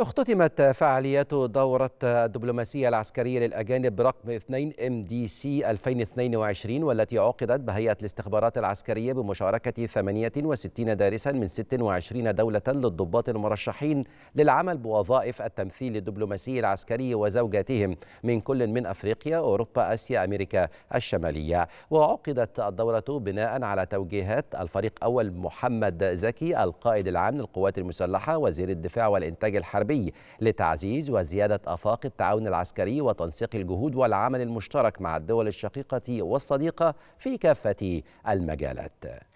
اختتمت فعاليات دورة الدبلوماسية العسكرية للأجانب برقم 2 MDC 2022 والتي عقدت بهيئة الاستخبارات العسكرية بمشاركة 68 دارسا من 26 دولة للضباط المرشحين للعمل بوظائف التمثيل الدبلوماسي العسكري وزوجاتهم من كل من أفريقيا أوروبا آسيا أمريكا الشمالية وعقدت الدورة بناء على توجيهات الفريق أول محمد زكي القائد العام للقوات المسلحة وزير الدفاع والإنتاج الحربي الحربي لتعزيز وزيادة آفاق التعاون العسكري وتنسيق الجهود والعمل المشترك مع الدول الشقيقة والصديقة في كافة المجالات